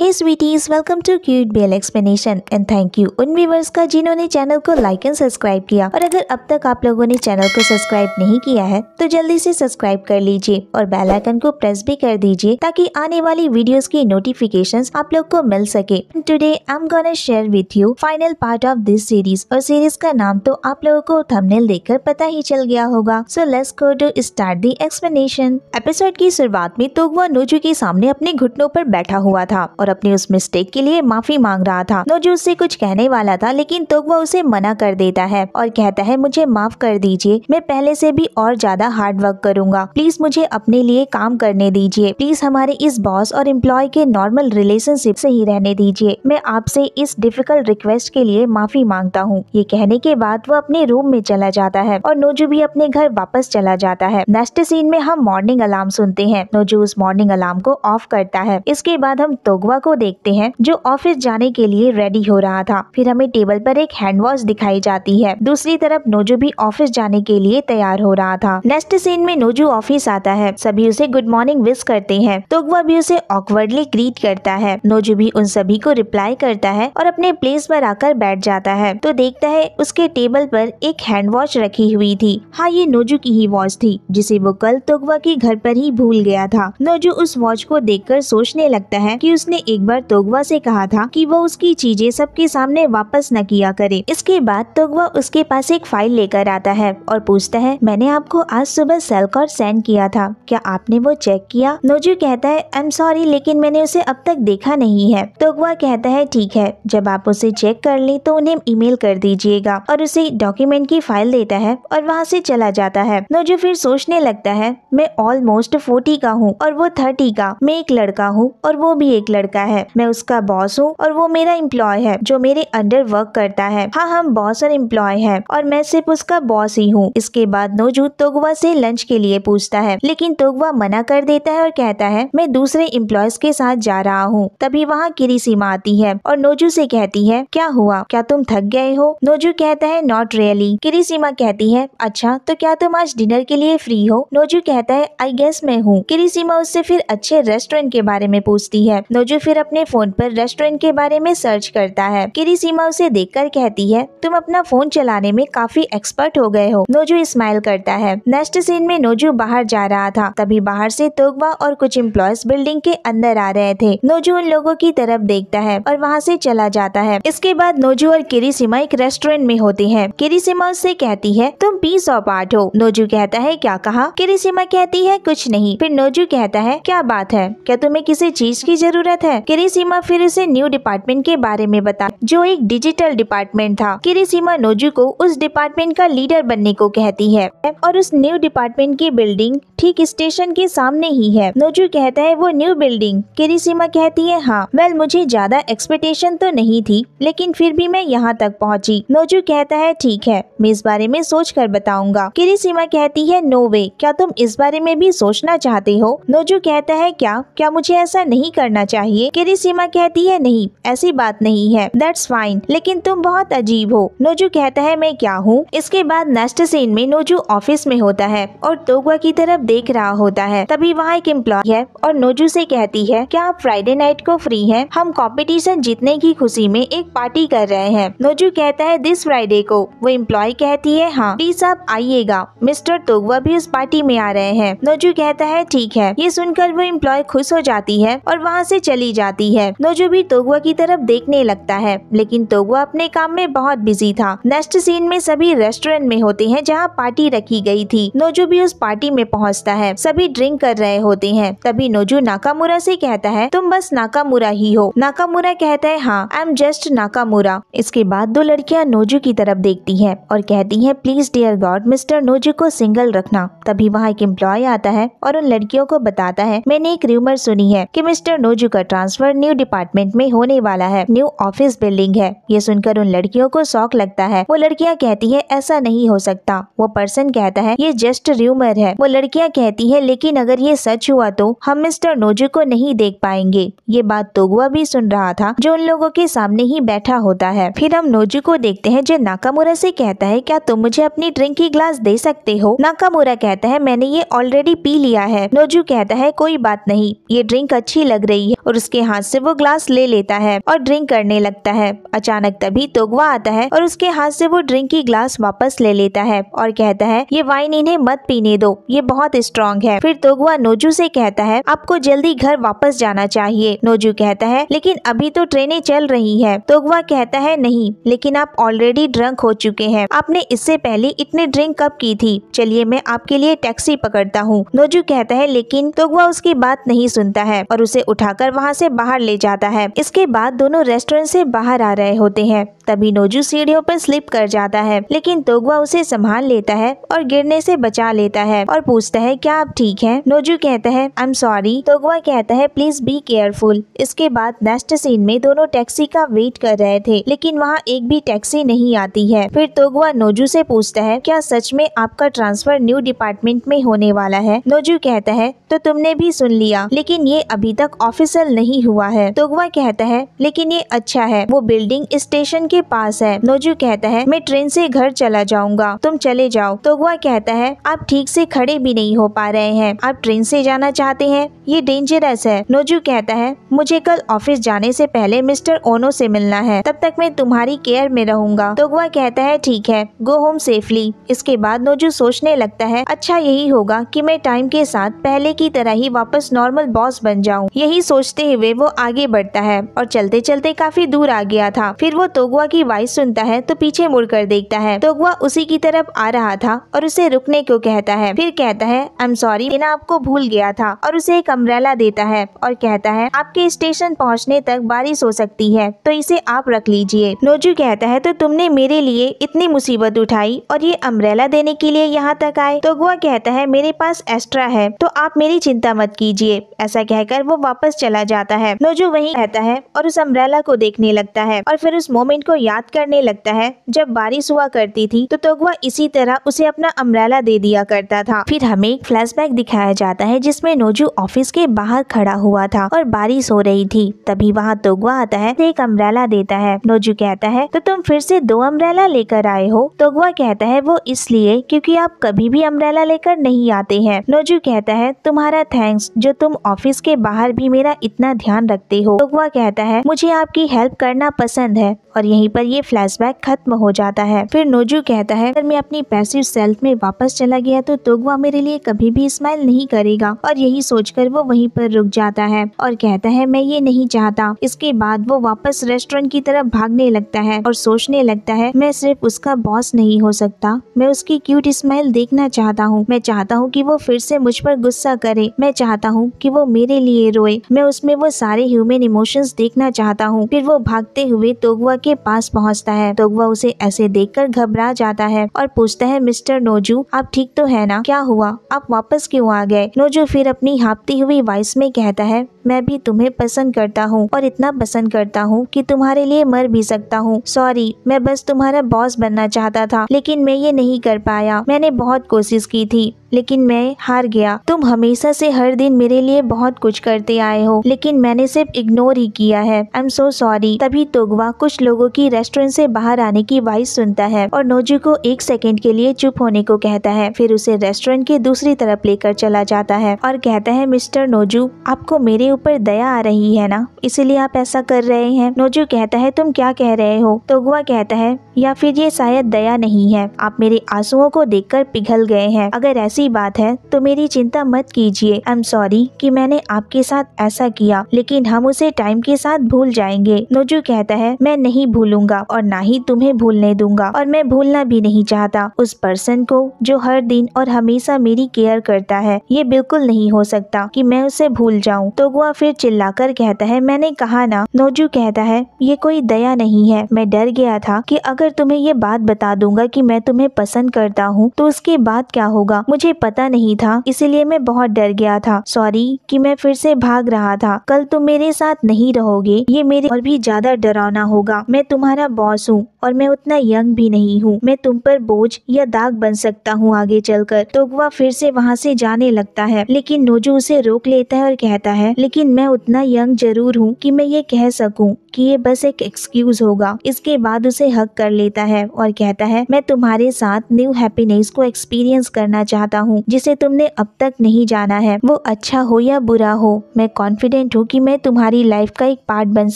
hey sweeties welcome to cute bell explanation and thank you उन viewers का जिन्होंने channel को लाइक एंड सब्सक्राइब किया और अगर अब तक आप लोगों ने चैनल को सब्सक्राइब नहीं किया है तो जल्दी से सब्सक्राइब कर लीजिए और बेल आइकन को प्रेस भी कर दीजिए ताकि आने वाली वीडियोस की नोटिफिकेशन आप लोग को मिल सके today I am gonna share with you final part of this series और सीरीज का नाम तो आप लोगों को थंबनेल देखकर पता ही चल गया होगा so let's go to start the explanation episode की शुरुआत में तो वह नोजू के सामने अपने घुटनों पर बैठा हुआ था और अपनी उस मिस्टेक के लिए माफी मांग रहा था नोजू उससे कुछ कहने वाला था लेकिन तोगवा उसे मना कर देता है और कहता है मुझे माफ कर दीजिए मैं पहले से भी और ज्यादा हार्ड वर्क करूंगा प्लीज मुझे अपने लिए काम करने दीजिए प्लीज हमारे इस बॉस और एम्प्लॉय के नॉर्मल रिलेशनशिप से ही रहने दीजिए मैं आपसे इस डिफिकल्ट रिक्वेस्ट के लिए माफी मांगता हूँ ये कहने के बाद वो अपने रूम में चला जाता है और नोजू भी अपने घर वापस चला जाता है नेक्स्ट सीन में हम मॉर्निंग अलार्म सुनते हैं नोजू उस मॉर्निंग अलार्म को ऑफ करता है इसके बाद हम तोगवा को देखते हैं जो ऑफिस जाने के लिए रेडी हो रहा था फिर हमें टेबल पर एक हैंड वॉश दिखाई जाती है दूसरी तरफ नोजू भी ऑफिस जाने के लिए तैयार हो रहा था नेक्स्ट सीन में नोजू ऑफिस आता है सभी उसे गुड मॉर्निंग विश करते हैं तो वह भी उसे ऑकवर्डली ग्रीट करता है नोजू भी उन सभी को रिप्लाई करता है और अपने प्लेस पर आकर बैठ जाता है तो देखता है उसके टेबल पर एक हैंड वॉश रखी हुई थी हाँ ये नोजू की ही वॉच थी जिसे वो कल तुगवा के घर पर ही भूल गया था नोजू उस वॉच को देखकर सोचने लगता है कि उसने एक बार तोगवा से कहा था कि वो उसकी चीजें सबके सामने वापस न किया करे इसके बाद तोगवा उसके पास एक फाइल लेकर आता है और पूछता है मैंने आपको आज सुबह सेल कॉर्ड सेंड किया था क्या आपने वो चेक किया नोजू कहता है आई एम सॉरी लेकिन मैंने उसे अब तक देखा नहीं है तोगवा कहता है ठीक है जब आप उसे चेक कर ले तो उन्हें ईमेल कर दीजिएगा और उसे डॉक्यूमेंट की फाइल देता है और वहाँ से चला जाता है नोजू फिर सोचने लगता है मैं ऑलमोस्ट फोर्टी का हूँ और वो थर्टी का मैं एक लड़का हूँ और वो भी एक लड़का का है मैं उसका बॉस हूँ और वो मेरा इम्प्लॉय है जो मेरे अंडर वर्क करता है हाँ हम बॉस और इम्प्लॉय है और मैं सिर्फ उसका बॉस ही हूँ इसके बाद नोजू तोगवा से लंच के लिए पूछता है लेकिन तोगवा मना कर देता है और कहता है मैं दूसरे इम्प्लॉयज के साथ जा रहा हूँ तभी वहाँ किरी सीमा आती है और नोजू से कहती है क्या हुआ क्या तुम थक गए हो नोजू कहता है नॉट रियली किरी सीमा कहती है अच्छा तो क्या तुम आज डिनर के लिए फ्री हो नोजू कहता है आई गेस मैं हूँ किरी सीमा उससे फिर अच्छे रेस्टोरेंट के बारे में पूछती है नोजू फिर अपने फोन पर रेस्टोरेंट के बारे में सर्च करता है किरी सीमा उसे देखकर कहती है तुम अपना फोन चलाने में काफी एक्सपर्ट हो गए हो नोजू स्माइल करता है नेक्स्ट सीन में नोजू बाहर जा रहा था तभी बाहर से तोगबा और कुछ एम्प्लॉयज बिल्डिंग के अंदर आ रहे थे नोजू उन लोगों की तरफ देखता है और वहाँ से चला जाता है इसके बाद नोजू और किरी सीमा एक रेस्टोरेंट में होते है किरी सीमा उससे कहती है तुम पीस ऑफ आर्ट हो नोजू कहता है क्या कहा किरी सीमा कहती है कुछ नहीं फिर नोजू कहता है क्या बात है क्या तुम्हें किसी चीज की जरूरत है है किरिसीमा फिर उसे न्यू डिपार्टमेंट के बारे में बता जो एक डिजिटल डिपार्टमेंट था किरिसीमा नोजू को उस डिपार्टमेंट का लीडर बनने को कहती है और उस न्यू डिपार्टमेंट की बिल्डिंग ठीक स्टेशन के सामने ही है नोजू कहता है वो न्यू बिल्डिंग किरिसीमा कहती है हाँ वेल मुझे ज्यादा एक्सपेक्टेशन तो नहीं थी लेकिन फिर भी मैं यहाँ तक पहुँची नोजू कहता है ठीक है मैं इस बारे में सोच कर बताऊंगा किरिसीमा कहती है नो वे क्या तुम इस बारे में भी सोचना चाहते हो नोजू कहता है क्या क्या मुझे ऐसा नहीं करना चाहिए चाहिए सीमा कहती है नहीं ऐसी बात नहीं है दैट्स फाइन लेकिन तुम बहुत अजीब हो नोजू कहता है मैं क्या हूँ इसके बाद नेक्स्ट सीन में नोजू ऑफिस में होता है और तोगवा की तरफ देख रहा होता है तभी वहाँ एक एम्प्लॉय है और नोजू से कहती है क्या आप फ्राइडे नाइट को फ्री हैं हम कंपटीशन जीतने की खुशी में एक पार्टी कर रहे हैं नोजू कहता है दिस फ्राइडे को वो एम्प्लॉय कहती है हाँ प्लीज आप आइएगा मिस्टर तोगवा भी उस पार्टी में आ रहे हैं नोजू कहता है ठीक है ये सुनकर वो एम्प्लॉय खुश हो जाती है और वहाँ से चली चली जाती है नोजुबी तोगुआ की तरफ देखने लगता है लेकिन तोगुआ अपने काम में बहुत बिजी था नेक्स्ट सीन में सभी रेस्टोरेंट में होते हैं जहाँ पार्टी रखी गयी थी नोजू भी उस पार्टी में पहुँचता है सभी ड्रिंक कर रहे होते हैं तभी नोजू नाकामुरा ऐसी कहता है तुम बस नाकामुरा ही हो नाकामुरा कहता है हाँ आई एम जस्ट नाकामुरा इसके बाद दो लड़कियाँ नोजू की तरफ देखती है और कहती है प्लीज डियर गॉड मिस्टर नोजू को सिंगल रखना तभी वहाँ एक एम्प्लॉय आता है और उन लड़कियों को बताता है मैंने एक र्यूमर सुनी है कि मिस्टर नोजू का ट्रांसफर न्यू डिपार्टमेंट में होने वाला है न्यू ऑफिस बिल्डिंग है ये सुनकर उन लड़कियों को शौक लगता है वो लड़कियाँ कहती है ऐसा नहीं हो सकता वो पर्सन कहता है ये जस्ट र्यूमर है वो लड़कियाँ कहती है लेकिन अगर ये सच हुआ तो हम मिस्टर नोजू को नहीं देख पाएंगे ये बात तोगुआ भी सुन रहा था जो उन लोगों के सामने ही बैठा होता है फिर हम नोजू को देखते हैं जो नाकामुरा से कहता है क्या तुम मुझे अपनी ड्रिंक की ग्लास दे सकते हो नाकामुरा कहता है मैंने ये ऑलरेडी पी लिया है नोजू कहता है कोई बात नहीं ये ड्रिंक अच्छी लग रही है और उस उसके हाथ से वो ग्लास ले लेता है और ड्रिंक करने लगता है अचानक तभी तोगवा आता है और उसके हाथ से वो ड्रिंक की ग्लास वापस ले लेता है और कहता है ये वाइन इन्हें मत पीने दो ये बहुत स्ट्रांग है फिर तोगवा नोजू से कहता है आपको जल्दी घर वापस जाना चाहिए नोजू कहता है लेकिन अभी तो ट्रेनें चल रही है तोगवा कहता है नहीं लेकिन आप ऑलरेडी ड्रंक हो चुके हैं आपने इससे पहले इतने ड्रिंक कब की थी चलिए मैं आपके लिए टैक्सी पकड़ता हूँ नोजू कहता है लेकिन तोगवा उसकी बात नहीं सुनता है और उसे उठाकर वहाँ वहाँ से बाहर ले जाता है इसके बाद दोनों रेस्टोरेंट से बाहर आ रहे होते हैं तभी नोजू सीढ़ियों पर स्लिप कर जाता है लेकिन तोगवा उसे संभाल लेता है और गिरने से बचा लेता है और पूछता है क्या आप ठीक है नोजू कहता है आई एम सॉरी तोगवा कहता है प्लीज बी केयरफुल इसके बाद नेक्स्ट सीन में दोनों टैक्सी का वेट कर रहे थे लेकिन वहाँ एक भी टैक्सी नहीं आती है फिर तोगवा नोजू से पूछता है क्या सच में आपका ट्रांसफर न्यू डिपार्टमेंट में होने वाला है नोजू कहता है तो तुमने भी सुन लिया लेकिन ये अभी तक ऑफिसियल नहीं हुआ है तोगवा कहता है लेकिन ये अच्छा है वो बिल्डिंग स्टेशन के पास है नोजू कहता है मैं ट्रेन से घर चला जाऊंगा तुम चले जाओ तोगवा कहता है आप ठीक से खड़े भी नहीं हो पा रहे हैं आप ट्रेन से जाना चाहते हैं ये डेंजरस है नोजू कहता है मुझे कल ऑफिस जाने से पहले मिस्टर ओनो से मिलना है तब तक मैं तुम्हारी केयर में रहूंगा तोगवा कहता है ठीक है गो होम सेफली इसके बाद नोजू सोचने लगता है अच्छा यही होगा कि मैं टाइम के साथ पहले की तरह ही वापस नॉर्मल बॉस बन जाऊं यही सोचते हुए वो आगे बढ़ता है और चलते चलते काफी दूर आ गया था फिर वो तोगुआ की वाइस सुनता है तो पीछे मुड़कर देखता है तोगुआ उसी की तरफ आ रहा था और उसे रुकने को कहता है फिर कहता है आई एम सॉरी मैं आपको भूल गया था और उसे एक अम्ब्रेला देता है और कहता है आपके स्टेशन पहुँचने तक बारिश हो सकती है तो इसे आप रख लीजिए नोजू कहता है तो तुमने मेरे लिए इतनी मुसीबत उठाई और ये अम्ब्रेला देने के लिए यहाँ तक आए तो गुआ कहता है मेरे पास एक्स्ट्रा है तो आप मेरी चिंता मत कीजिए ऐसा कहकर वो वापस चला जाता जाता है नोजू वहीं रहता है और उस अम्ब्रेला को देखने लगता है और फिर उस मोमेंट को याद करने लगता है जब बारिश हुआ करती थी तो तोगवा इसी तरह उसे अपना अम्ब्रेला दे दिया करता था फिर हमें एक बैक दिखाया जाता है जिसमे नोजू ऑफिस के बाहर खड़ा हुआ था और बारिश हो रही थी तभी वहाँ तोगवा आता है तो एक अम्ब्रेला देता है नोजू कहता है तो तुम फिर से दो अम्ब्रेला लेकर आए हो तोगवा कहता है वो इसलिए क्योंकि आप कभी भी अम्ब्रेला लेकर नहीं आते हैं नोजू कहता है तुम्हारा थैंक्स जो तुम ऑफिस के बाहर भी मेरा इतना अपना ध्यान रखते हो टोकवा कहता है मुझे आपकी हेल्प करना पसंद है और यहीं पर ये फ्लैशबैक खत्म हो जाता है फिर नोजू कहता है अगर मैं अपनी पैसिव सेल्फ में वापस चला गया तो तोगवा मेरे लिए कभी भी स्माइल नहीं करेगा और यही सोचकर वो वहीं पर रुक जाता है और कहता है मैं ये नहीं चाहता इसके बाद वो वापस रेस्टोरेंट की तरफ भागने लगता है और सोचने लगता है मैं सिर्फ उसका बॉस नहीं हो सकता मैं उसकी क्यूट स्माइल देखना चाहता हूँ मैं चाहता हूँ की वो फिर से मुझ पर गुस्सा करे मैं चाहता हूँ की वो मेरे लिए रोए मैं उसमें वो सारे ह्यूमन इमोशंस देखना चाहता हूँ फिर वो भागते हुए तोगवा के पास पहुँचता है तोगवा उसे ऐसे देख घबरा जाता है और पूछता है मिस्टर नोजू आप ठीक तो है ना क्या हुआ आप वापस क्यों आ गए नोजू फिर अपनी हाँपती हुई वॉइस में कहता है मैं भी तुम्हें पसंद करता हूँ और इतना पसंद करता हूँ कि तुम्हारे लिए मर भी सकता हूँ सॉरी मैं बस तुम्हारा बॉस बनना चाहता था लेकिन मैं ये नहीं कर पाया मैंने बहुत कोशिश की थी लेकिन मैं हार गया तुम हमेशा से हर दिन मेरे लिए बहुत कुछ करते आए हो लेकिन लेकिन मैंने सिर्फ इग्नोर ही किया है आई एम सो सॉरी तभी तोगवा कुछ लोगों की रेस्टोरेंट से बाहर आने की आवाज सुनता है और नोजू को एक सेकेंड के लिए चुप होने को कहता है फिर उसे रेस्टोरेंट के दूसरी तरफ लेकर चला जाता है और कहता है मिस्टर नोजू आपको मेरे ऊपर दया आ रही है ना इसलिए आप ऐसा कर रहे हैं नोजू कहता है तुम क्या कह रहे हो तोगवा कहता है या फिर ये शायद दया नहीं है आप मेरे आंसुओं को कर पिघल गए हैं अगर ऐसी बात है तो मेरी चिंता मत कीजिए आई एम सॉरी कि मैंने आपके साथ ऐसा किया होगा लेकिन हम उसे टाइम के साथ भूल जाएंगे नोजू कहता है मैं नहीं भूलूंगा और ना ही तुम्हें भूलने दूंगा और मैं भूलना भी नहीं चाहता उस पर्सन को जो हर दिन और हमेशा मेरी केयर करता है ये बिल्कुल नहीं हो सकता कि मैं उसे भूल जाऊं गुआ फिर चिल्लाकर कहता है मैंने कहा ना नोजू कहता है ये कोई दया नहीं है मैं डर गया था कि अगर तुम्हें ये बात बता दूंगा कि मैं तुम्हें पसंद करता हूँ तो उसके बाद क्या होगा मुझे पता नहीं था इसीलिए मैं बहुत डर गया था सॉरी कि मैं फिर से भाग रहा था कल तुम तो मेरे साथ नहीं रहोगे ये मेरे और भी ज्यादा डरावना होगा मैं तुम्हारा बॉस हूँ और मैं उतना यंग भी नहीं हूँ मैं तुम पर बोझ या दाग बन सकता हूँ आगे चलकर तोगवा फिर से वहाँ से जाने लगता है लेकिन नोजू उसे रोक लेता है और कहता है लेकिन मैं उतना यंग जरूर हूँ कि मैं ये कह सकूँ कि ये बस एक एक्सक्यूज होगा इसके बाद उसे हक कर लेता है और कहता है मैं तुम्हारे साथ न्यू हैप्पीनेस को एक्सपीरियंस करना चाहता हूँ जिसे तुमने अब तक नहीं जाना है वो अच्छा हो या बुरा हो मैं कॉन्फिडेंट जो कि मैं तुम्हारी लाइफ का एक पार्ट बन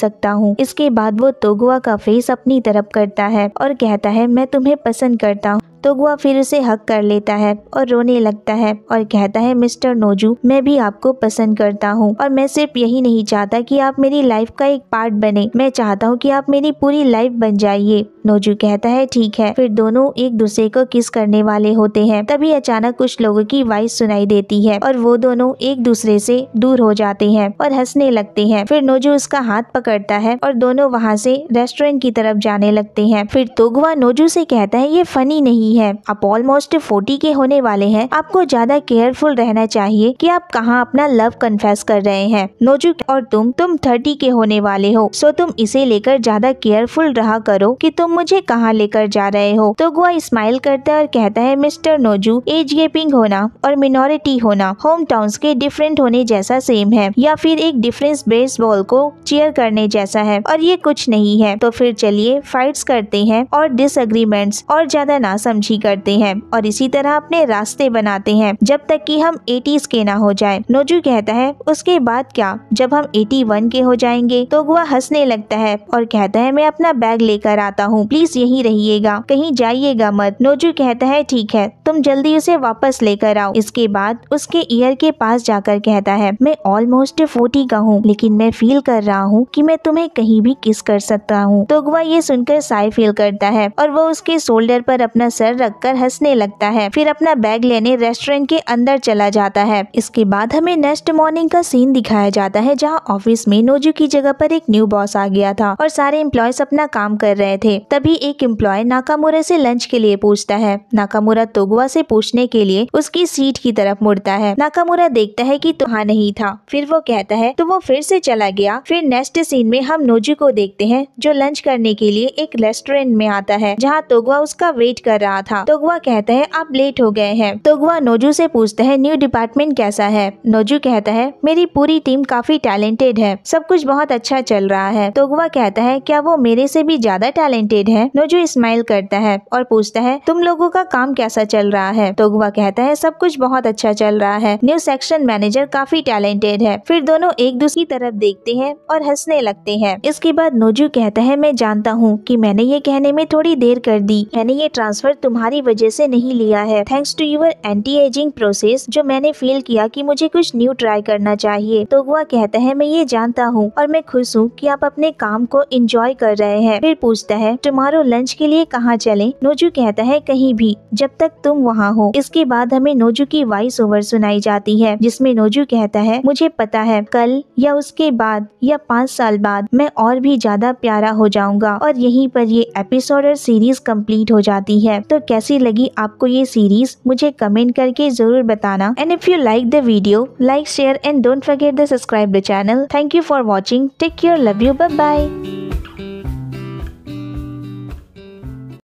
सकता हूँ इसके बाद वो तोगुआ का फेस अपनी तरफ करता है और कहता है मैं तुम्हें पसंद करता हूँ तो गुआ फिर उसे हक कर लेता है और रोने लगता है और कहता है मिस्टर नोजू मैं भी आपको पसंद करता हूँ और मैं सिर्फ यही नहीं चाहता कि आप मेरी लाइफ का एक पार्ट बने मैं चाहता हूँ कि आप मेरी पूरी लाइफ बन जाइए नोजू कहता है ठीक है फिर दोनों एक दूसरे को किस करने वाले होते हैं तभी अचानक कुछ लोगों की वाइस सुनाई देती है और वो दोनों एक दूसरे से दूर हो जाते हैं और हंसने लगते हैं फिर नोजू उसका हाथ पकड़ता है और दोनों वहाँ से रेस्टोरेंट की तरफ जाने लगते हैं फिर तोगवा नोजू से कहता है ये फनी नहीं सकती है आप ऑलमोस्ट फोर्टी के होने वाले हैं आपको ज्यादा केयरफुल रहना चाहिए कि आप कहाँ अपना लव कन्फेस कर रहे हैं नोजुक और तुम तुम थर्टी के होने वाले हो सो तुम इसे लेकर ज्यादा केयरफुल रहा करो कि तुम मुझे कहाँ लेकर जा रहे हो तो गुआ स्माइल करता है और कहता है मिस्टर नोजू एज गेपिंग होना और मिनोरिटी होना होम टाउन के डिफरेंट होने जैसा सेम है या फिर एक डिफरेंस बॉल को चेयर करने जैसा है और ये कुछ नहीं है तो फिर चलिए फाइट्स करते हैं और डिसग्रीमेंट्स और ज्यादा ना समझ साझी करते हैं और इसी तरह अपने रास्ते बनाते हैं जब तक कि हम 80s के ना हो जाए नोजू कहता है उसके बाद क्या जब हम एटी वन के हो जाएंगे तो गुआ हंसने लगता है और कहता है मैं अपना बैग लेकर आता हूँ प्लीज यही रहिएगा कहीं जाइएगा मत नोजू कहता है ठीक है तुम जल्दी उसे वापस लेकर आओ इसके बाद उसके ईयर के पास जाकर कहता है मैं ऑलमोस्ट फोर्टी का हूँ लेकिन मैं फील कर रहा हूँ कि मैं तुम्हें कहीं भी किस कर सकता हूँ तो गुआ ये सुनकर साय फील करता है और वो उसके शोल्डर पर अपना सर पर रखकर हंसने लगता है फिर अपना बैग लेने रेस्टोरेंट के अंदर चला जाता है इसके बाद हमें नेक्स्ट मॉर्निंग का सीन दिखाया जाता है जहाँ ऑफिस में नोजू की जगह पर एक न्यू बॉस आ गया था और सारे एम्प्लॉयज अपना काम कर रहे थे तभी एक एम्प्लॉय नाकामुरा से लंच के लिए पूछता है नाकामुरा तोगवा से पूछने के लिए उसकी सीट की तरफ मुड़ता है नाकामुरा देखता है कि तुहा तो नहीं था फिर वो कहता है तो वो फिर से चला गया फिर नेक्स्ट सीन में हम नोजू को देखते हैं जो लंच करने के लिए एक रेस्टोरेंट में आता है जहाँ तोगवा उसका वेट कर रहा था तोगवा कहते हैं आप लेट हो गए हैं तोगवा नोजू से पूछते हैं न्यू डिपार्टमेंट कैसा है नोजू कहता है मेरी पूरी टीम काफी टैलेंटेड है सब कुछ बहुत अच्छा चल रहा है तोगवा कहता है क्या वो मेरे से भी ज्यादा टैलेंटेड है नोजू स्माइल करता है और पूछता है तुम लोगों का काम कैसा चल रहा है तोगवा कहता है सब कुछ बहुत अच्छा चल रहा है न्यू सेक्शन मैनेजर काफी टैलेंटेड है फिर दोनों एक दूसरे की तरफ देखते हैं और हंसने लगते हैं इसके बाद नोजू कहता है मैं जानता हूँ कि मैंने ये कहने में थोड़ी देर कर दी मैंने ये ट्रांसफर तुम्हारी वजह से नहीं लिया है thanks to your anti aging process जो मैंने फील किया कि मुझे कुछ न्यू ट्राई करना चाहिए तो वह कहता है मैं ये जानता हूँ और मैं खुश हूँ कि आप अपने काम को इंजॉय कर रहे हैं फिर पूछता है टुमारो लंच के लिए कहाँ चले नोजू कहता है कहीं भी जब तक तुम वहाँ हो इसके बाद हमें नोजू की वॉइस ओवर सुनाई जाती है जिसमे नोजू कहता है मुझे पता है कल या उसके बाद या पाँच साल बाद मैं और भी ज्यादा प्यारा हो जाऊंगा और यहीं पर ये एपिसोड और सीरीज कंप्लीट हो जाती है तो तो कैसी लगी आपको ये सीरीज मुझे कमेंट करके जरूर बताना and if you like the video like share and don't forget the subscribe the channel thank you for watching take care love you bye bye